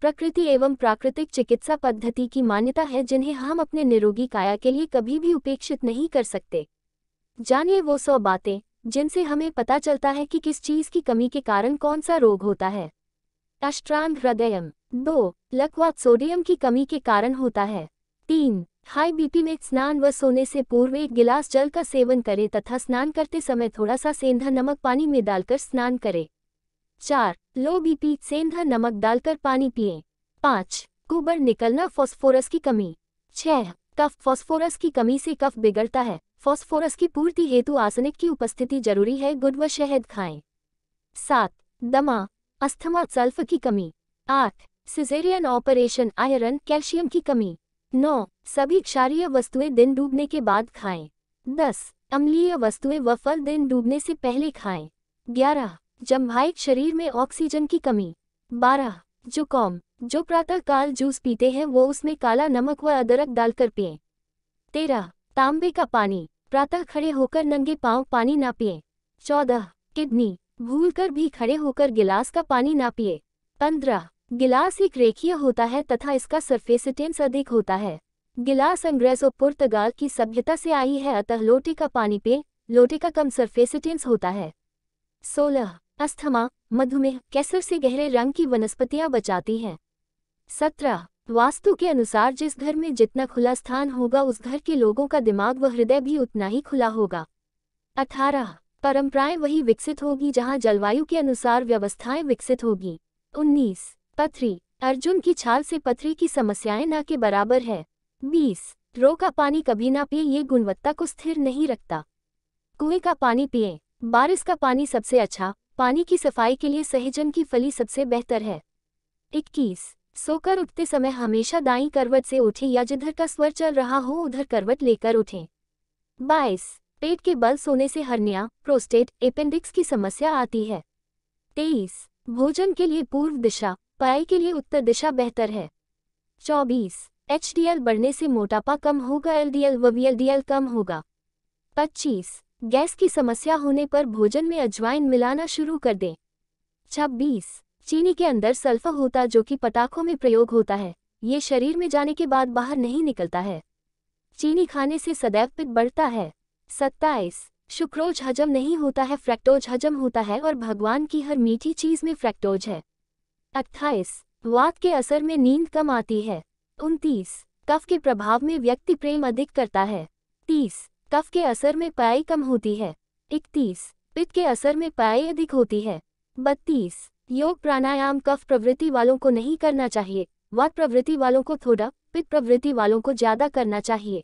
प्रकृति एवं प्राकृतिक चिकित्सा पद्धति की मान्यता है जिन्हें हम अपने निरोगी काया के लिए कभी भी उपेक्षित नहीं कर सकते जानिए वो सौ बातें जिनसे हमें पता चलता है कि किस चीज़ की कमी के कारण कौन सा रोग होता है अष्ट्रांग हृदयम दो लकवा सोडियम की कमी के कारण होता है तीन हाई बीपी में स्नान व सोने से पूर्व एक गिलास जल का सेवन करें तथा स्नान करते समय थोड़ा सा सेंधा नमक पानी में डालकर स्नान करें चार लो बीपी सेंधा नमक डालकर पानी पिए पाँच कुबर निकलना फॉस्फोरस की कमी छह कफ फॉस्फोरस की कमी से कफ बिगड़ता है फॉस्फोरस की पूर्ति हेतु आसनिक की उपस्थिति जरूरी है गुड़ व शहद खाएं सात दमा अस्थमा सल्फ की कमी आठ सिजेरियन ऑपरेशन आयरन कैल्शियम की कमी नौ सभी क्षारीय वस्तुएं दिन डूबने के बाद खाएं दस अम्लीय वस्तुएं व फल दिन डूबने से पहले खाएं ग्यारह जम्भाइक शरीर में ऑक्सीजन की कमी बारह कॉम जो प्रातः काल जूस पीते हैं वो उसमें काला नमक व अदरक डालकर पिए तेरह तांबे का पानी प्रातः खड़े होकर नंगे पांव पानी ना पिए चौदह किडनी भूल कर भी खड़े होकर गिलास का पानी ना पिए पंद्रह गिलास एक रेखीय होता है तथा इसका सरफेसिटेंस अधिक होता है गिलास और पुर्तगाल की सभ्यता से आई है अतः लोटे का पानी पे लोटे का कम सरफेसिटेंस होता है सोलह अस्थमा मधुमेह कैसर से गहरे रंग की वनस्पतियां बचाती हैं सत्रह वास्तु के अनुसार जिस घर में जितना खुला स्थान होगा उस घर के लोगों का दिमाग व हृदय भी उतना ही खुला होगा अठारह परंपराएं वही विकसित होगी जहां जलवायु के अनुसार व्यवस्थाएं विकसित होगी उन्नीस पथरी अर्जुन की छाल से पथरी की समस्याएं ना के बराबर है बीस रो का पानी कभी ना पिए ये गुणवत्ता को स्थिर नहीं रखता कुएं का पानी पिए बारिश का पानी सबसे अच्छा पानी की सफाई के लिए सहजन की फली सबसे बेहतर है इक्कीस सोकर उठते समय हमेशा दाई करवट से उठें या जिधर का स्वर चल रहा हो उधर करवट लेकर उठें बाईस पेट के बल सोने से हर्निया प्रोस्टेट एपेंडिक्स की समस्या आती है तेईस भोजन के लिए पूर्व दिशा पाई के लिए उत्तर दिशा बेहतर है चौबीस एच बढ़ने से मोटापा कम होगा एल डी कम होगा पच्चीस गैस की समस्या होने पर भोजन में अजवाइन मिलाना शुरू कर दें छब्बीस चीनी के अंदर सल्फर होता जो कि पटाखों में प्रयोग होता है ये शरीर में जाने के बाद बाहर नहीं निकलता है चीनी खाने से सदैव पित बढ़ता है सत्ताईस शुक्रोज हजम नहीं होता है फ्रैक्टोज हजम होता है और भगवान की हर मीठी चीज़ में फ्रैक्टोज है अट्ठाईस वात के असर में नींद कम आती है उनतीस कफ के प्रभाव में व्यक्ति प्रेम अधिक करता है तीस कफ के असर में पाई कम होती है इकतीस पित्त के असर में पाई अधिक होती है बत्तीस योग प्राणायाम कफ प्रवृत्ति वालों को नहीं करना चाहिए वात प्रवृत्ति वालों को थोड़ा पित्त प्रवृत्ति वालों को ज्यादा करना चाहिए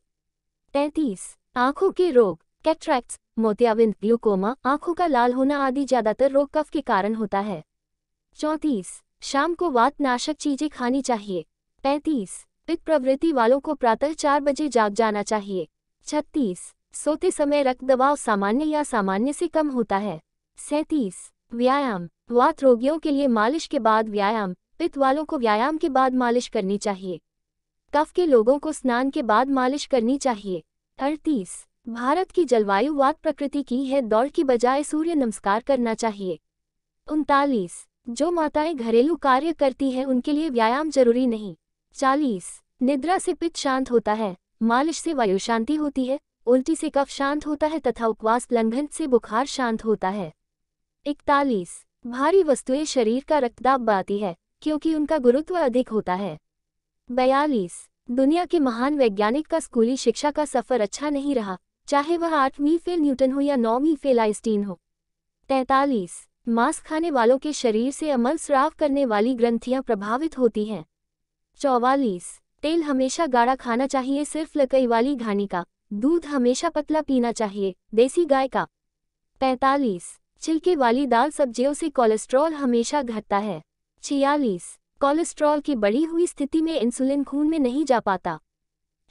तैतीस आंखों के रोग कैट्रैक्ट्स मोतियाबिंद ग्लूकोमा आंखों का लाल होना आदि ज्यादातर रोग कफ के कारण होता है चौंतीस शाम को वात नाशक चीजें खानी चाहिए पैंतीस पित्त प्रवृत्ति वालों को प्रातः चार बजे जाग जाना चाहिए छत्तीस सोते समय रक्त दबाव सामान्य या सामान्य से कम होता है सैंतीस व्यायाम वात रोगियों के लिए मालिश के बाद व्यायाम पित्त वालों को व्यायाम के बाद मालिश करनी चाहिए कफ के लोगों को स्नान के बाद मालिश करनी चाहिए अड़तीस भारत की जलवायु वात प्रकृति की है दौड़ की बजाय सूर्य नमस्कार करना चाहिए उनतालीस जो माताएं घरेलू कार्य करती हैं उनके लिए व्यायाम जरूरी नहीं चालीस निद्रा से पित्त शांत होता है मालिश से वायु शांति होती है उल्टी से कफ शांत होता है तथा उपवास लंघन से बुखार शांत होता है इकतालीस भारी वस्तुएं शरीर का रक्तदाब बढ़ाती है क्योंकि उनका गुरुत्व अधिक होता है बयालीस दुनिया के महान वैज्ञानिक का स्कूली शिक्षा का सफर अच्छा नहीं रहा चाहे वह आठवीं फेल न्यूटन हो या नौवीं फेल आइस्टीन हो तैतालीस मांस खाने वालों के शरीर से अमल स्राव करने वाली ग्रंथियां प्रभावित होती हैं चौवालीस तेल हमेशा गाढ़ा खाना चाहिए सिर्फ लकई वाली घानी का दूध हमेशा पतला पीना चाहिए देसी गाय का पैतालीस छिलके वाली दाल सब्जियों से कोलेस्ट्रॉल हमेशा घटता है छियालीस कोलेस्ट्रॉल की बढ़ी हुई स्थिति में इंसुलिन खून में नहीं जा पाता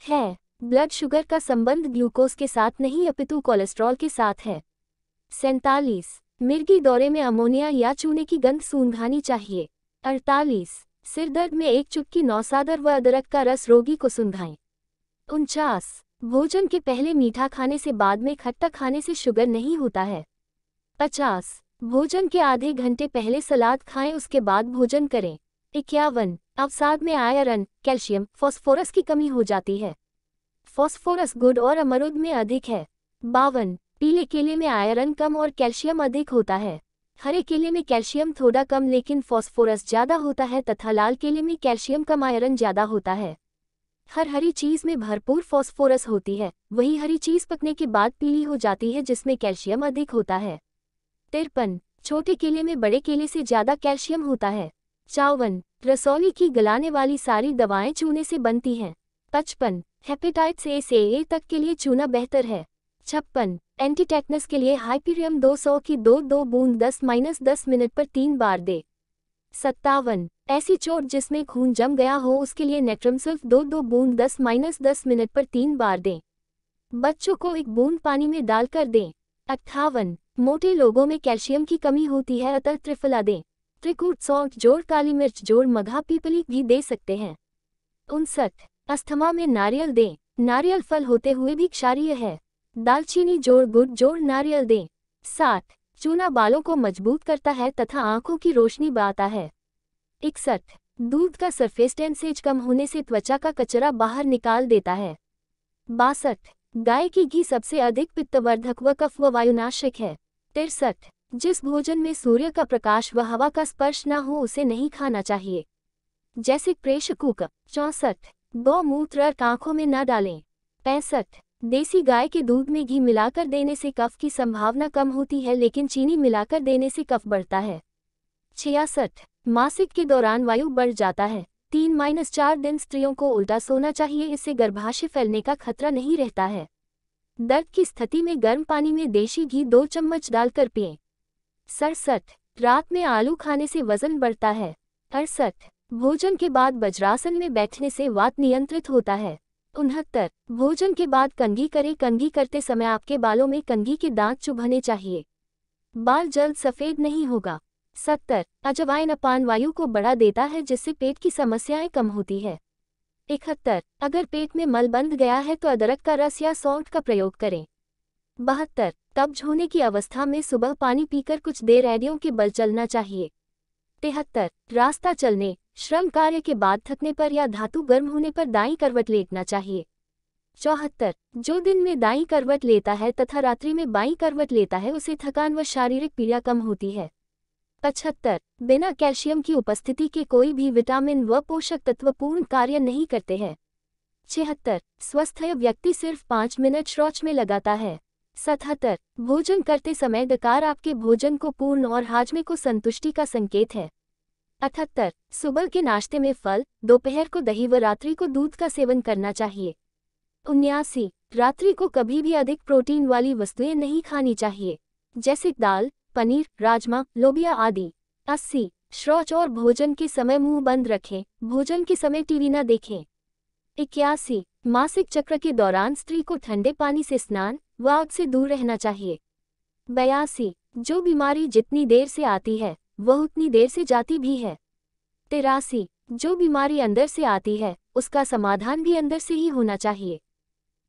है ब्लड शुगर का संबंध ग्लूकोज के साथ नहीं अपितु कोलेस्ट्रॉल के साथ है सैतालीस मिर्गी दौरे में अमोनिया या चूने की गंध सूंघानी चाहिए अड़तालीस सिरदर्द में एक चुटकी नौसादर व अदरक का रस रोगी को सुंधाएं उनचास भोजन के पहले मीठा खाने से बाद में खट्टा खाने से शुगर नहीं होता है पचास भोजन के आधे घंटे पहले सलाद खाएं उसके बाद भोजन करें इक्यावन अवसाद में आयरन कैल्शियम फॉस्फोरस की कमी हो जाती है फॉस्फोरस गुड और अमरुद में अधिक है बावन पीले केले में आयरन कम और कैल्शियम अधिक होता है हरे केले में कैल्शियम थोड़ा कम लेकिन फॉस्फोरस ज़्यादा होता है तथा लाल केले में कैल्शियम कम आयरन ज़्यादा होता है हर हरी चीज़ में भरपूर फॉस्फोरस होती है वही हरी चीज़ पकने के बाद पीली हो जाती है जिसमें कैल्शियम अधिक होता है तिरपन छोटे केले में बड़े केले से ज़्यादा कैल्शियम होता है चावन रसौली की गलाने वाली सारी दवाएं चूने से बनती हैं पचपन हेपेटाइट से ए से ए तक के लिए चूना बेहतर है छप्पन एंटी के लिए हाइपीरियम 200 की दो दो बूंद 10 माइनस दस मिनट पर तीन बार दे सत्तावन ऐसी चोट जिसमें खून जम गया हो उसके लिए नेट्रम सिर्फ दो दो बूंद 10 माइनस दस मिनट पर तीन बार दें बच्चों को एक बूंद पानी में डालकर दें अट्ठावन मोटे लोगों में कैल्शियम की कमी होती है अतः त्रिफला दें त्रिकूट सौंठ जोड़ काली मिर्च जोड़ मघा पीपली भी दे सकते हैं उनसठ अस्थमा में नारियल दें नारियल फल होते हुए भी क्षारीय है दालचीनी जोड़ गुड़ जोड़ नारियल दें सात चूना बालों को मजबूत करता है तथा आंखों की रोशनी बढ़ाता है इकसठ दूध का सरफेस टेंसेज कम होने से त्वचा का कचरा बाहर निकाल देता है बासठ गाय की घी सबसे अधिक पित्तवर्धक व कफ व वायुनाशिक है तिरसठ जिस भोजन में सूर्य का प्रकाश व हवा का स्पर्श न हो उसे नहीं खाना चाहिए जैसे प्रेषकूक चौंसठ गौमूत्र आंखों में न डालें पैंसठ देसी गाय के दूध में घी मिलाकर देने से कफ की संभावना कम होती है लेकिन चीनी मिलाकर देने से कफ बढ़ता है छियासठ मासिक के दौरान वायु बढ़ जाता है तीन माइनस चार दिन स्त्रियों को उल्टा सोना चाहिए इससे गर्भाशय फैलने का खतरा नहीं रहता है दर्द की स्थिति में गर्म पानी में देशी घी दो चम्मच डालकर पिए सड़सठ रात में आलू खाने से वजन बढ़ता है अड़सठ भोजन के बाद वज्रासन में बैठने से वात नियंत्रित होता है उनहत्तर भोजन के बाद कंघी करें कंघी करते समय आपके बालों में कंघी के दांत चुभने चाहिए बाल जल्द सफ़ेद नहीं होगा सत्तर अजवाइन अपान वायु को बढ़ा देता है जिससे पेट की समस्याएं कम होती है इकहत्तर अगर पेट में मल बंद गया है तो अदरक का रस या सौंठ का प्रयोग करें बहत्तर कब्ज होने की अवस्था में सुबह पानी पीकर कुछ देर एडियों के बल चलना चाहिए तिहत्तर रास्ता चलने श्रम कार्य के बाद थकने पर या धातु गर्म होने पर दाई करवट लेटना चाहिए चौहत्तर जो दिन में दाई करवट लेता है तथा रात्रि में बाई करवट लेता है उसे थकान व शारीरिक पीड़ा कम होती है पचहत्तर बिना कैल्शियम की उपस्थिति के कोई भी विटामिन व पोषक तत्व पूर्ण कार्य नहीं करते हैं छिहत्तर स्वस्थ व्यक्ति सिर्फ पाँच मिनट शौच में लगाता है सतहत्तर भोजन करते समय डकार आपके भोजन को पूर्ण और हाजमे को संतुष्टि का संकेत है अठहत्तर सुबह के नाश्ते में फल दोपहर को दही व रात्रि को दूध का सेवन करना चाहिए उन्यासी रात्रि को कभी भी अधिक प्रोटीन वाली वस्तुएं नहीं खानी चाहिए जैसे दाल पनीर राजमा लोबिया आदि अस्सी शौच और भोजन के समय मुंह बंद रखें भोजन के समय टीवी न देखें इक्यासी मासिक चक्र के दौरान स्त्री को ठंडे पानी से स्नान व से दूर रहना चाहिए बयासी जो बीमारी जितनी देर से आती है वह उतनी देर से जाती भी है तिरासी जो बीमारी अंदर से आती है उसका समाधान भी अंदर से ही होना चाहिए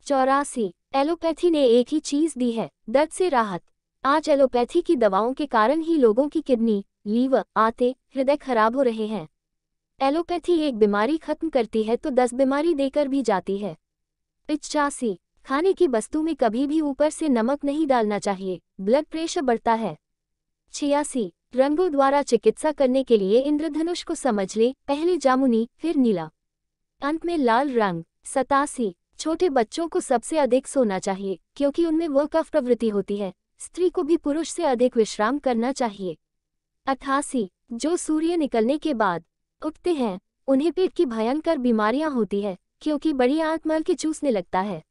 चौरासी एलोपैथी ने एक ही चीज दी है दर्द से राहत आज एलोपैथी की दवाओं के कारण ही लोगों की किडनी लीवर आते हृदय खराब हो रहे हैं एलोपैथी एक बीमारी खत्म करती है तो दस बीमारी देकर भी जाती है पिचासी खाने की वस्तु में कभी भी ऊपर से नमक नहीं डालना चाहिए ब्लड प्रेशर बढ़ता है छियासी रंगों द्वारा चिकित्सा करने के लिए इंद्रधनुष को समझ लें पहले जामुनी फिर नीला अंत में लाल रंग सतासी छोटे बच्चों को सबसे अधिक सोना चाहिए क्योंकि उनमें वर्क ऑफ प्रवृत्ति होती है स्त्री को भी पुरुष से अधिक विश्राम करना चाहिए अठासी जो सूर्य निकलने के बाद उठते हैं उन्हें पेट की भयंकर बीमारियां होती है क्योंकि बड़ी आंख मल के चूसने लगता है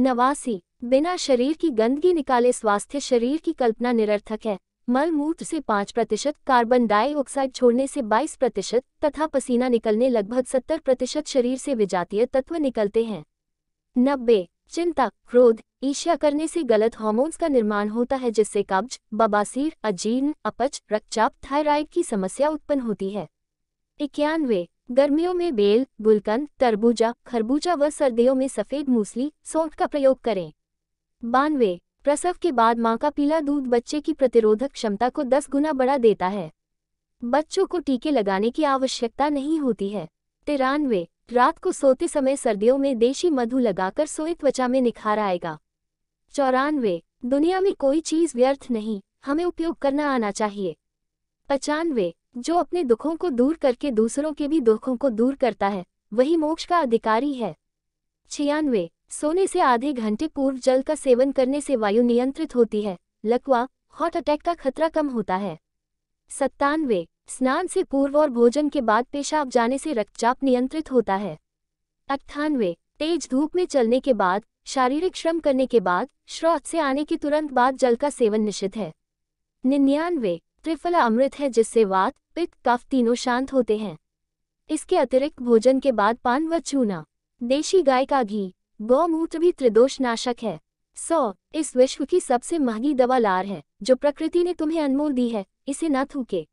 नवासी बिना शरीर की गंदगी निकाले स्वास्थ्य शरीर की कल्पना निरर्थक है मूत्र से पाँच प्रतिशत कार्बन डाइऑक्साइड छोड़ने से बाईस प्रतिशत तथा पसीना निकलने लगभग सत्तर प्रतिशत शरीर से विजातीय तत्व निकलते हैं नब्बे चिंता क्रोध ईर्ष्या करने से गलत हार्मोन्स का निर्माण होता है जिससे कब्ज बबासीर अजीर्ण अपच रक्तचाप थायराइड की समस्या उत्पन्न होती है इक्यानवे गर्मियों में बेल गुलकंद तरबूजा खरबूजा व सर्दियों में सफ़ेद मूसली सौंठ का प्रयोग करें बानवे प्रसव के बाद मां का पीला दूध बच्चे की प्रतिरोधक क्षमता को 10 गुना बढ़ा देता है बच्चों को टीके लगाने की आवश्यकता नहीं होती है तिरानवे रात को सोते समय सर्दियों में देशी मधु लगाकर सोए त्वचा में निखार आएगा चौरानवे दुनिया में कोई चीज़ व्यर्थ नहीं हमें उपयोग करना आना चाहिए पचानवे जो अपने दुखों को दूर करके दूसरों के भी दुखों को दूर करता है वही मोक्ष का अधिकारी है छियानवे सोने से आधे घंटे पूर्व जल का सेवन करने से वायु नियंत्रित होती है लकवा हार्ट अटैक का खतरा कम होता है सत्तानवे स्नान से पूर्व और भोजन के बाद पेशाब जाने से रक्तचाप नियंत्रित होता है अट्ठानवे तेज धूप में चलने के बाद शारीरिक श्रम करने के बाद श्रोत से आने के तुरंत बाद जल का सेवन निषिद्ध है निन्यानवे त्रिफला अमृत है जिससे वात पित्त कफ तीनों शांत होते हैं इसके अतिरिक्त भोजन के बाद पान व चूना देशी गाय का घी गौमूत्र भी त्रिदोष नाशक है सौ इस विश्व की सबसे महंगी दवा लार है जो प्रकृति ने तुम्हें अनमोल दी है इसे न थूके